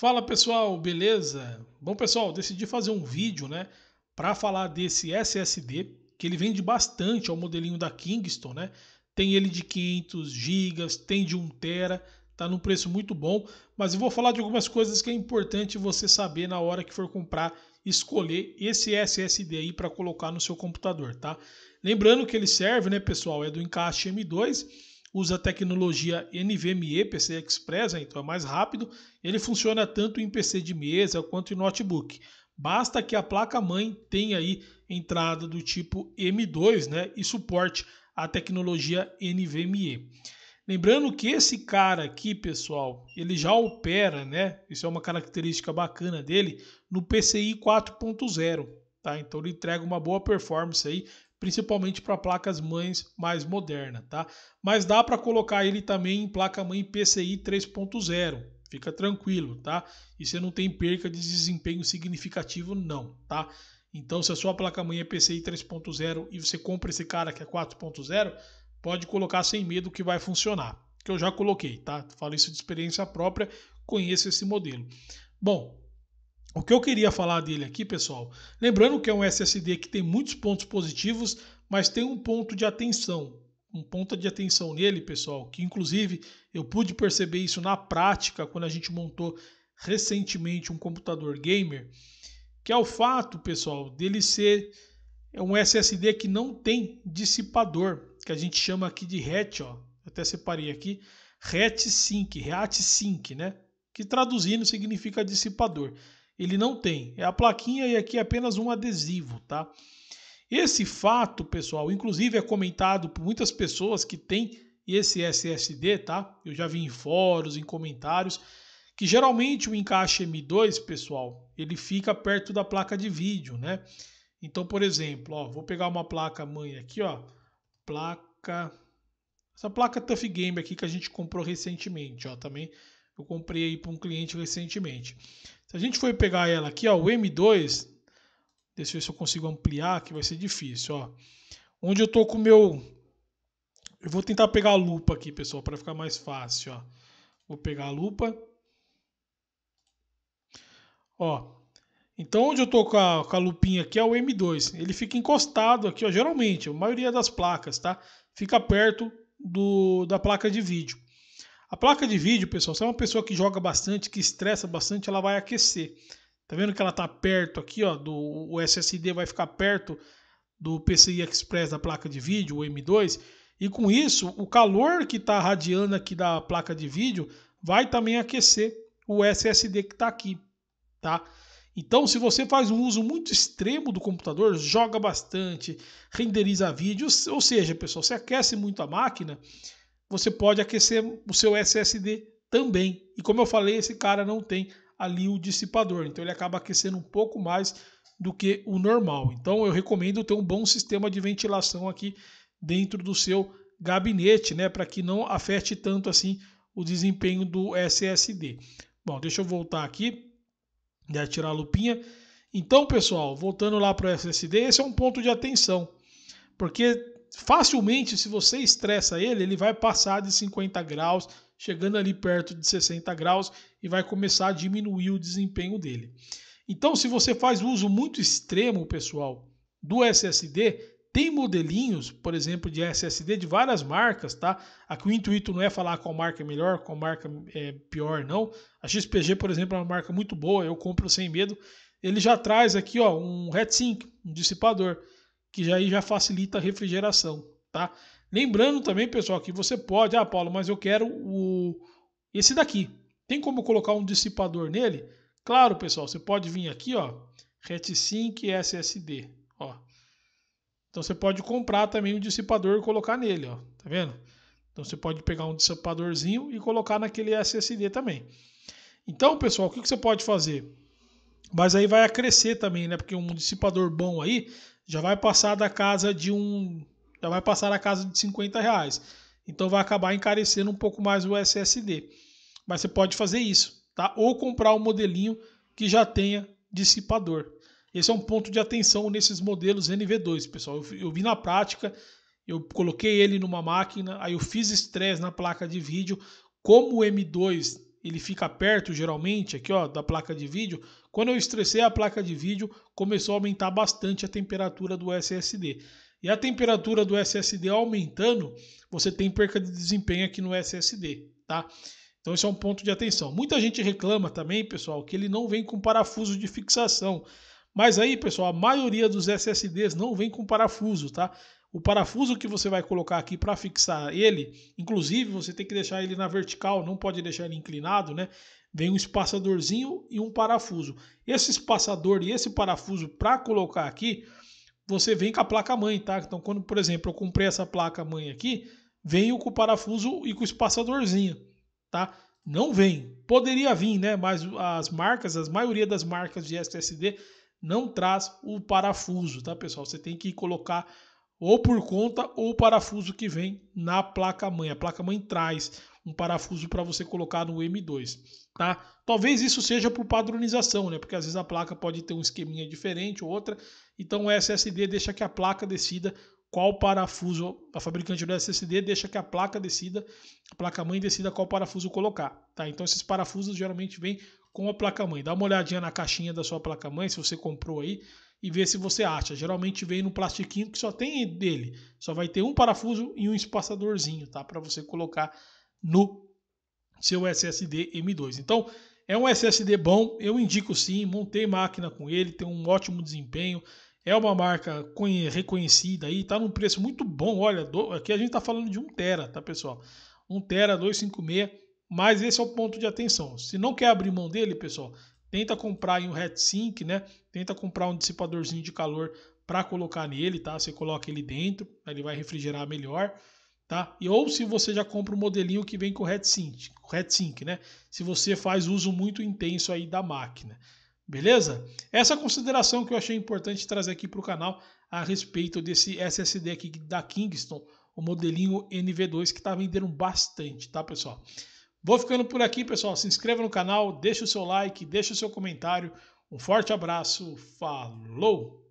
Fala pessoal, beleza? Bom pessoal, decidi fazer um vídeo, né, para falar desse SSD, que ele vende bastante ao é modelinho da Kingston, né? Tem ele de 500 GB, tem de 1 tera, tá num preço muito bom, mas eu vou falar de algumas coisas que é importante você saber na hora que for comprar, escolher esse SSD aí para colocar no seu computador, tá? Lembrando que ele serve, né, pessoal, é do encaixe M2 usa a tecnologia NVMe PC Express, né? então é mais rápido. Ele funciona tanto em PC de mesa quanto em notebook. Basta que a placa-mãe tenha aí entrada do tipo M2 né, e suporte a tecnologia NVMe. Lembrando que esse cara aqui, pessoal, ele já opera, né? Isso é uma característica bacana dele no PCI 4.0, tá? Então ele entrega uma boa performance aí principalmente para placas mães mais modernas, tá? Mas dá para colocar ele também em placa mãe PCI 3.0. Fica tranquilo, tá? E você não tem perca de desempenho significativo não, tá? Então, se a sua placa mãe é PCI 3.0 e você compra esse cara que é 4.0, pode colocar sem medo que vai funcionar. Que eu já coloquei, tá? Falo isso de experiência própria, conheço esse modelo. Bom, o que eu queria falar dele aqui, pessoal, lembrando que é um SSD que tem muitos pontos positivos, mas tem um ponto de atenção. Um ponto de atenção nele, pessoal, que inclusive eu pude perceber isso na prática quando a gente montou recentemente um computador gamer, que é o fato, pessoal, dele ser é um SSD que não tem dissipador, que a gente chama aqui de RET, ó. Até separei aqui, RET Sync, REAT Sync, né? Que traduzindo significa dissipador. Ele não tem. É a plaquinha e aqui é apenas um adesivo, tá? Esse fato, pessoal, inclusive é comentado por muitas pessoas que têm esse SSD, tá? Eu já vi em fóruns, em comentários, que geralmente o encaixe M2, pessoal, ele fica perto da placa de vídeo, né? Então, por exemplo, ó, vou pegar uma placa mãe aqui, ó, placa essa placa Tough Game aqui que a gente comprou recentemente, ó, também eu comprei aí para um cliente recentemente. Se a gente for pegar ela aqui, ó, o M2, deixa eu ver se eu consigo ampliar, que vai ser difícil, ó. Onde eu tô com o meu... Eu vou tentar pegar a lupa aqui, pessoal, para ficar mais fácil, ó. Vou pegar a lupa. Ó, então, onde eu tô com a, com a, lupinha aqui é o M2. Ele fica encostado aqui, ó, geralmente, a maioria das placas, tá? Fica perto do, da placa de vídeo. A placa de vídeo, pessoal, se é uma pessoa que joga bastante, que estressa bastante, ela vai aquecer. Tá vendo que ela tá perto aqui, ó, do o SSD vai ficar perto do PCI Express da placa de vídeo, o M2, e com isso, o calor que está radiando aqui da placa de vídeo vai também aquecer o SSD que está aqui, tá? Então, se você faz um uso muito extremo do computador, joga bastante, renderiza vídeos, ou seja, pessoal, você aquece muito a máquina, você pode aquecer o seu SSD também. E como eu falei, esse cara não tem ali o dissipador, então ele acaba aquecendo um pouco mais do que o normal. Então eu recomendo ter um bom sistema de ventilação aqui dentro do seu gabinete, né, para que não afete tanto assim o desempenho do SSD. Bom, deixa eu voltar aqui, né, tirar a lupinha. Então, pessoal, voltando lá para o SSD, esse é um ponto de atenção, porque facilmente, se você estressa ele, ele vai passar de 50 graus, chegando ali perto de 60 graus e vai começar a diminuir o desempenho dele. Então, se você faz uso muito extremo, pessoal, do SSD, tem modelinhos, por exemplo, de SSD de várias marcas, tá? Aqui o intuito não é falar qual marca é melhor, qual marca é pior, não. A XPG, por exemplo, é uma marca muito boa, eu compro sem medo. Ele já traz aqui, ó, um heatsink, um dissipador que já, aí já facilita a refrigeração, tá? Lembrando também, pessoal, que você pode, ah, Paulo, mas eu quero o esse daqui. Tem como colocar um dissipador nele? Claro, pessoal, você pode vir aqui, ó, RedSync SSD, ó. Então você pode comprar também um dissipador e colocar nele, ó, tá vendo? Então você pode pegar um dissipadorzinho e colocar naquele SSD também. Então, pessoal, o que, que você pode fazer? Mas aí vai acrescer também, né? Porque um dissipador bom aí já vai passar da casa de um. Já vai passar a casa de 50 reais. Então vai acabar encarecendo um pouco mais o SSD. Mas você pode fazer isso, tá? Ou comprar um modelinho que já tenha dissipador. Esse é um ponto de atenção nesses modelos NV2, pessoal. Eu, eu vi na prática, eu coloquei ele numa máquina, aí eu fiz estresse na placa de vídeo. Como o M2 ele fica perto geralmente aqui ó da placa de vídeo. Quando eu estressei a placa de vídeo, começou a aumentar bastante a temperatura do SSD. E a temperatura do SSD aumentando, você tem perca de desempenho aqui no SSD, tá? Então isso é um ponto de atenção. Muita gente reclama também, pessoal, que ele não vem com parafuso de fixação. Mas aí, pessoal, a maioria dos SSDs não vem com parafuso, tá? o parafuso que você vai colocar aqui para fixar ele, inclusive você tem que deixar ele na vertical, não pode deixar ele inclinado, né? Vem um espaçadorzinho e um parafuso. Esse espaçador e esse parafuso para colocar aqui, você vem com a placa mãe, tá? Então, quando, por exemplo, eu comprei essa placa mãe aqui, venho com o parafuso e com o espaçadorzinho, tá? Não vem. Poderia vir, né? Mas as marcas, a maioria das marcas de SSD não traz o parafuso, tá, pessoal? Você tem que colocar ou por conta ou parafuso que vem na placa mãe. A placa mãe traz um parafuso para você colocar no M2, tá? Talvez isso seja por padronização, né? Porque às vezes a placa pode ter um esqueminha diferente ou outra. Então o SSD deixa que a placa decida qual parafuso a fabricante do SSD deixa que a placa decida, a placa mãe decida qual parafuso colocar, tá? Então esses parafusos geralmente vêm com a placa-mãe. Dá uma olhadinha na caixinha da sua placa-mãe, se você comprou aí, e vê se você acha. Geralmente vem no plastiquinho que só tem dele. Só vai ter um parafuso e um espaçadorzinho, tá? Para você colocar no seu SSD M2. Então, é um SSD bom, eu indico sim, montei máquina com ele, tem um ótimo desempenho. É uma marca reconhecida aí, tá num preço muito bom. Olha, do, aqui a gente tá falando de 1 tera, tá, pessoal? 1 tera 256 mas esse é o ponto de atenção. Se não quer abrir mão dele, pessoal, tenta comprar um heatsink, né? Tenta comprar um dissipadorzinho de calor para colocar nele, tá? Você coloca ele dentro, ele vai refrigerar melhor, tá? E ou se você já compra o um modelinho que vem com heatsink, heatsink, né? Se você faz uso muito intenso aí da máquina. Beleza? Essa é consideração que eu achei importante trazer aqui para o canal a respeito desse SSD aqui da Kingston, o modelinho NV2 que está vendendo bastante, tá pessoal? Vou ficando por aqui, pessoal. Se inscreva no canal, deixe o seu like, deixe o seu comentário. Um forte abraço, falou!